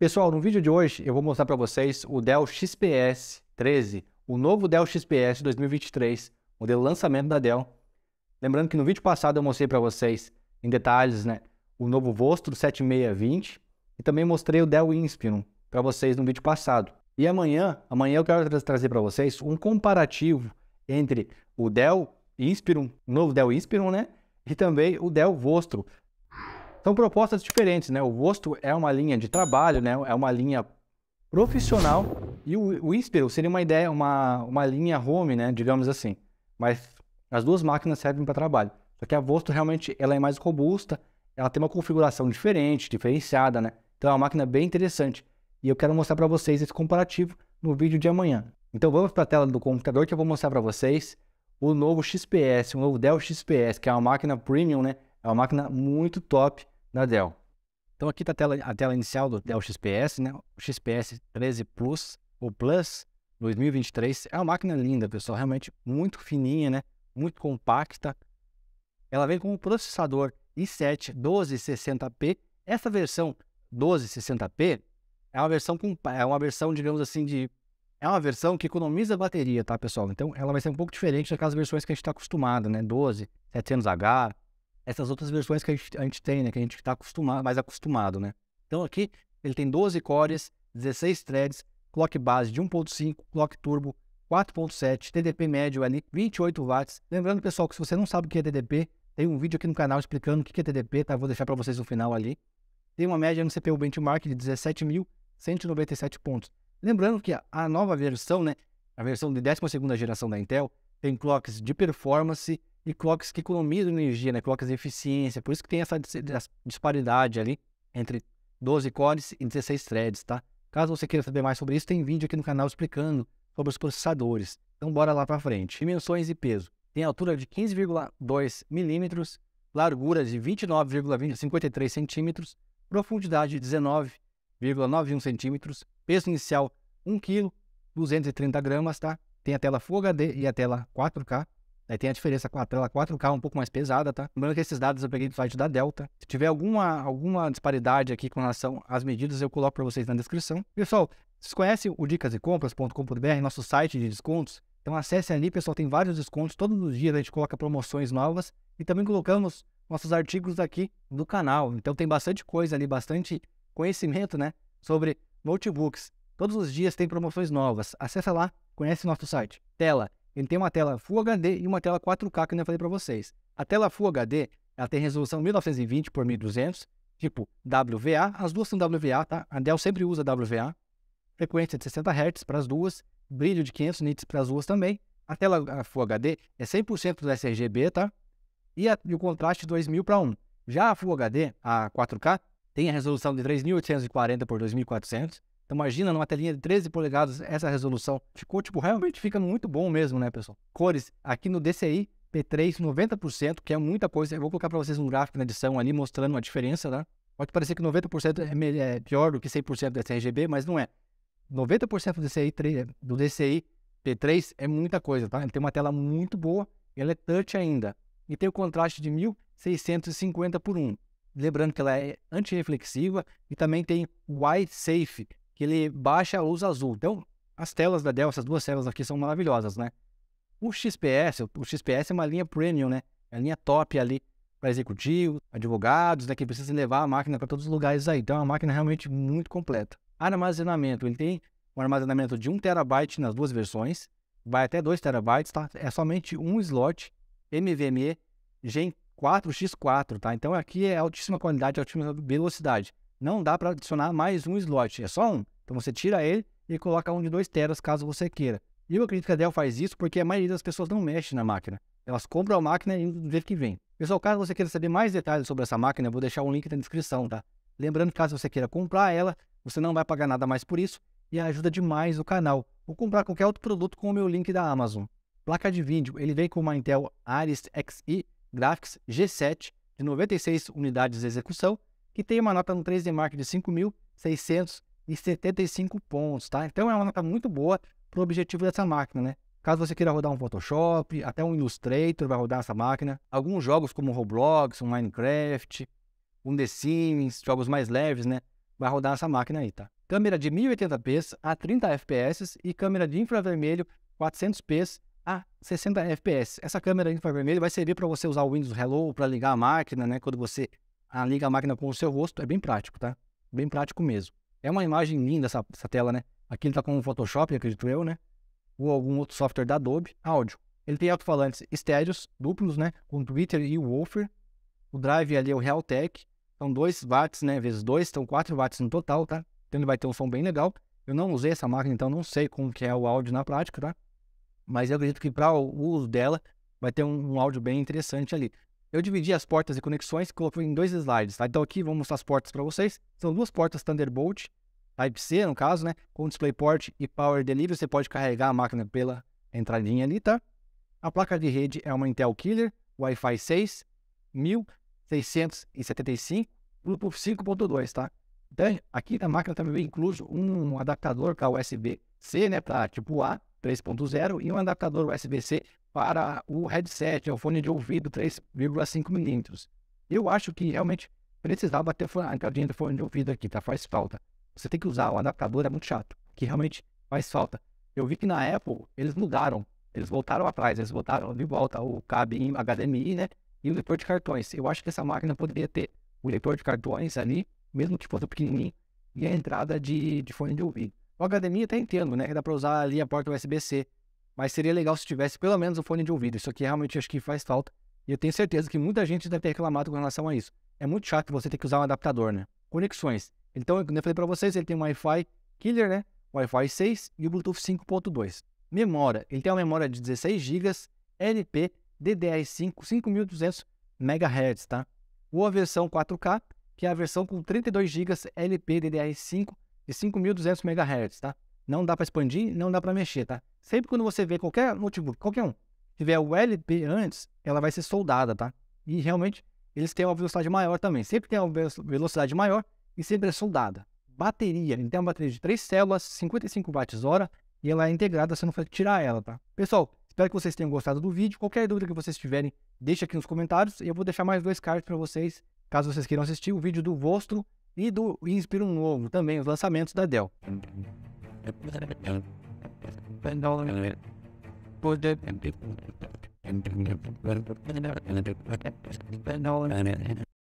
Pessoal, no vídeo de hoje eu vou mostrar para vocês o Dell XPS 13, o novo Dell XPS 2023, modelo lançamento da Dell. Lembrando que no vídeo passado eu mostrei para vocês em detalhes né, o novo Vostro 7620 e também mostrei o Dell Inspiron para vocês no vídeo passado. E amanhã, amanhã eu quero tra trazer para vocês um comparativo entre o Dell Inspiron, o novo Dell Inspiron, né? E também o Dell Vostro são então, propostas diferentes, né? O Vosto é uma linha de trabalho, né? É uma linha profissional e o Whisper seria uma ideia, uma, uma linha home, né? Digamos assim. Mas as duas máquinas servem para trabalho. Só que a Vosto realmente ela é mais robusta, ela tem uma configuração diferente, diferenciada, né? Então é uma máquina bem interessante. E eu quero mostrar para vocês esse comparativo no vídeo de amanhã. Então vamos para a tela do computador que eu vou mostrar para vocês o novo XPS, o novo Dell XPS, que é uma máquina premium, né? É uma máquina muito top da Dell. Então aqui está a, a tela, inicial do Dell XPS, né? O XPS 13 Plus, ou Plus 2023. É uma máquina linda, pessoal, realmente muito fininha, né? Muito compacta. Ela vem com um processador i7 1260p. Essa versão 1260p é uma versão com é uma versão, digamos assim, de é uma versão que economiza bateria, tá, pessoal? Então ela vai ser um pouco diferente daquelas versões que a gente está acostumado, né? 12, 700H, essas outras versões que a gente, a gente tem, né? Que a gente está acostumado, mais acostumado, né? Então aqui ele tem 12 cores, 16 threads, clock base de 1.5, clock turbo 4.7, TDP médio ali, 28 watts. Lembrando, pessoal, que se você não sabe o que é TDP, tem um vídeo aqui no canal explicando o que é TDP, tá? Vou deixar para vocês no final ali. Tem uma média no CPU benchmark de 17.197 pontos. Lembrando que a nova versão, né, a versão de 12ª geração da Intel, tem clocks de performance e clocks que economizam energia, né? Clocks de eficiência. Por isso que tem essa disparidade ali entre 12 cores e 16 threads, tá? Caso você queira saber mais sobre isso, tem vídeo aqui no canal explicando sobre os processadores. Então bora lá para frente. Dimensões e peso. Tem altura de 15,2 milímetros, largura de 29,53 centímetros, profundidade de 19,91 centímetros, peso inicial 1 kg, 230 gramas, tá? Tem a tela Full HD e a tela 4K, Aí tem a diferença com a tela 4K é um pouco mais pesada, tá? Lembrando que esses dados eu peguei do site da Delta. Se tiver alguma, alguma disparidade aqui com relação às medidas, eu coloco para vocês na descrição. Pessoal, vocês conhecem o dicasecompras.com.br, nosso site de descontos? Então acesse ali, pessoal, tem vários descontos. Todos os dias a gente coloca promoções novas e também colocamos nossos artigos aqui do canal. Então tem bastante coisa ali, bastante conhecimento, né? Sobre notebooks. Todos os dias tem promoções novas. Acesse lá, conhece nosso site. Tela ele tem uma tela Full HD e uma tela 4K que eu falei para vocês. A tela Full HD, ela tem resolução 1920 por 1200, tipo WVA, as duas são WVA, tá? A Dell sempre usa WVA. Frequência de 60 Hz para as duas, brilho de 500 nits para as duas também. A tela Full HD é 100% do sRGB, tá? E, a, e o contraste 2000 para 1. Já a Full HD, a 4K, tem a resolução de 3840 por 2400, então imagina numa telinha de 13 polegadas essa resolução. Ficou tipo realmente fica muito bom mesmo, né, pessoal? Cores aqui no DCI P3 90%, que é muita coisa. Eu vou colocar para vocês um gráfico na edição ali mostrando a diferença, né? Pode parecer que 90% é, é pior do que 100% do sRGB, mas não é. 90% do DCI, do DCI P3 é muita coisa, tá? Ele tem uma tela muito boa, ela é touch ainda. E tem o contraste de 1650 por 1. Lembrando que ela é anti-reflexiva e também tem Wide Safe, que ele baixa a luz azul. Então, as telas da Dell, essas duas telas aqui são maravilhosas, né? O XPS, o XPS é uma linha premium, né? É a linha top ali para executivos, advogados, né, que precisam levar a máquina para todos os lugares aí. Então é uma máquina realmente muito completa. Armazenamento, ele tem um armazenamento de 1 terabyte nas duas versões, vai até 2 terabytes, tá? É somente um slot MVME Gen 4x4, tá? Então aqui é altíssima qualidade, altíssima velocidade não dá para adicionar mais um slot, é só um. Então você tira ele e coloca um de 2 teras caso você queira. E eu acredito que a Dell faz isso porque a maioria das pessoas não mexe na máquina. Elas compram a máquina e do dia que vem. Pessoal, caso você queira saber mais detalhes sobre essa máquina, eu vou deixar o um link na descrição, tá? Lembrando que caso você queira comprar ela, você não vai pagar nada mais por isso e ajuda demais o canal. Ou comprar qualquer outro produto com o meu link da Amazon. Placa de vídeo, ele vem com uma Intel Aris Xi Graphics G7 de 96 unidades de execução que tem uma nota no 3 d mark de 5.675 pontos, tá? Então é uma nota muito boa para o objetivo dessa máquina, né? Caso você queira rodar um Photoshop, até um Illustrator vai rodar essa máquina. Alguns jogos como Roblox, um Minecraft, um The Sims, jogos mais leves, né? Vai rodar essa máquina aí, tá? Câmera de 1080p a 30 fps e câmera de infravermelho 400p a 60 fps. Essa câmera de infravermelho vai servir para você usar o Windows Hello para ligar a máquina, né? Quando você a liga a máquina com o seu rosto, é bem prático, tá? Bem prático mesmo. É uma imagem linda essa, essa tela, né? Aqui ele tá com o Photoshop, acredito eu, né? Ou algum outro software da Adobe. Áudio. Ele tem alto-falantes estéreos, duplos, né? Com Twitter e Woofer. O drive ali é o Realtek. São 2 watts, né? Vezes 2, são 4 watts no total, tá? Então ele vai ter um som bem legal. Eu não usei essa máquina, então não sei como que é o áudio na prática, tá? Mas eu acredito que para o uso dela vai ter um, um áudio bem interessante ali. Eu dividi as portas e conexões e coloquei em dois slides. Tá? Então aqui vou mostrar as portas para vocês. São duas portas Thunderbolt, Type-C no caso, né? Com DisplayPort e Power Delivery, você pode carregar a máquina pela entradinha ali, tá? A placa de rede é uma Intel Killer, Wi-Fi 6, 1675, Bluetooth 5.2, tá? Então, aqui na máquina também vem incluso um adaptador para USB-C, né? Para tipo A, 3.0 e um adaptador USB-C para o headset, é o fone de ouvido 3,5 milímetros. Eu acho que realmente precisava ter a encadinha do fone de ouvido aqui, tá? Faz falta. Você tem que usar o adaptador, é muito chato, que realmente faz falta. Eu vi que na Apple eles mudaram, eles voltaram atrás, eles voltaram de volta o cabo HDMI, né? E o leitor de cartões. Eu acho que essa máquina poderia ter o leitor de cartões ali, mesmo que fosse pequenininho, e a entrada de, de fone de ouvido. O HDMI até entendo, né? Dá para usar ali a porta USB-C. Mas seria legal se tivesse pelo menos um fone de ouvido. Isso aqui realmente acho que faz falta. E eu tenho certeza que muita gente deve ter reclamado com relação a isso. É muito chato você ter que usar um adaptador, né? Conexões. Então, como eu falei para vocês, ele tem um Wi-Fi Killer, né? Wi-Fi 6 e o Bluetooth 5.2. Memória. Ele tem uma memória de 16 GB, LP, DDR5, 5200 MHz, tá? Ou a versão 4K, que é a versão com 32 GB LP DDR5 de 5.200 MHz, tá? Não dá para expandir, não dá para mexer, tá? Sempre quando você vê qualquer notebook, qualquer um, tiver o LP antes, ela vai ser soldada, tá? E realmente eles têm uma velocidade maior também. Sempre tem uma velocidade maior e sempre é soldada. Bateria, ele tem uma bateria de 3 células, 55 watts-hora e ela é integrada, você não vai tirar ela, tá? Pessoal, espero que vocês tenham gostado do vídeo. Qualquer dúvida que vocês tiverem, deixa aqui nos comentários e eu vou deixar mais dois cards para vocês, caso vocês queiram assistir o vídeo do Vostro e do Inspiro Novo, também os lançamentos da Dell.